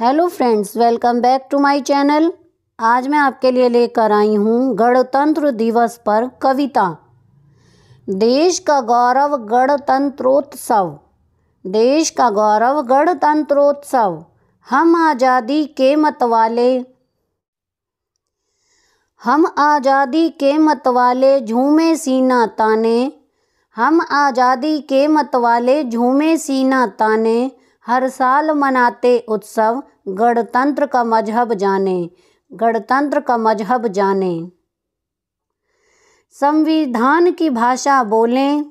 hello friends welcome back to my channel आज मैं आपके लिए लेकर आई हूँ गणतंत्र दिवस पर कविता देश का गौरव गणतंत्रोत्सव देश का गौरव गणतंत्रोत्सव हम आज़ादी के मतवाले हम आज़ादी के मतवाले झूमे सीना ताने हम आज़ादी के मतवाले झूमे सीना ताने हर साल मनाते उत्सव गणतंत्र का मजहब जाने गणतंत्र का मजहब जाने संविधान की भाषा बोलें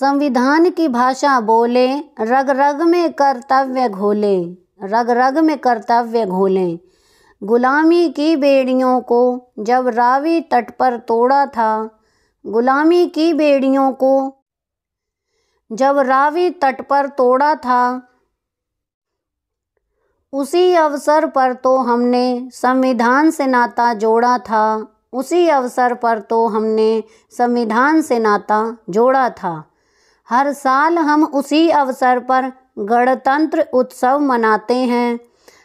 संविधान की भाषा बोले रग रग में कर्तव्य घोले रग रग में कर्तव्य घोले गुलामी की बेड़ियों को जब रावी तट पर तोड़ा था गुलामी की बेड़ियों को जब रावी तट पर तोड़ा था उसी अवसर पर तो हमने संविधान से नाता जोड़ा था उसी अवसर पर तो हमने संविधान से नाता जोड़ा था हर साल हम उसी अवसर पर गणतंत्र उत्सव मनाते हैं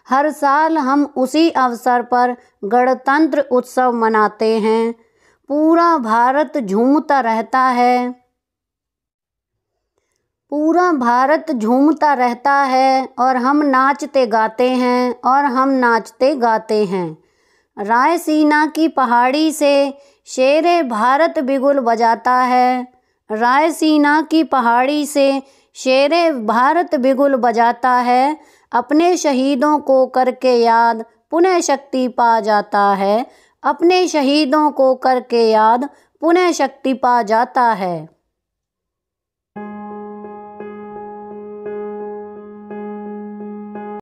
हर साल हम उसी अवसर पर गणतंत्र उत्सव मनाते हैं पूरा भारत झूमता रहता है पूरा भारत झूमता रहता है और हम नाचते गाते हैं और हम नाचते गाते हैं रायसीना की पहाड़ी से शेर भारत बिगुल बजाता है रायसीना की पहाड़ी से शेर भारत बिगुल बजाता है अपने शहीदों को करके याद पुनः शक्ति पा जाता है अपने शहीदों को करके याद पुनः शक्ति पा जाता है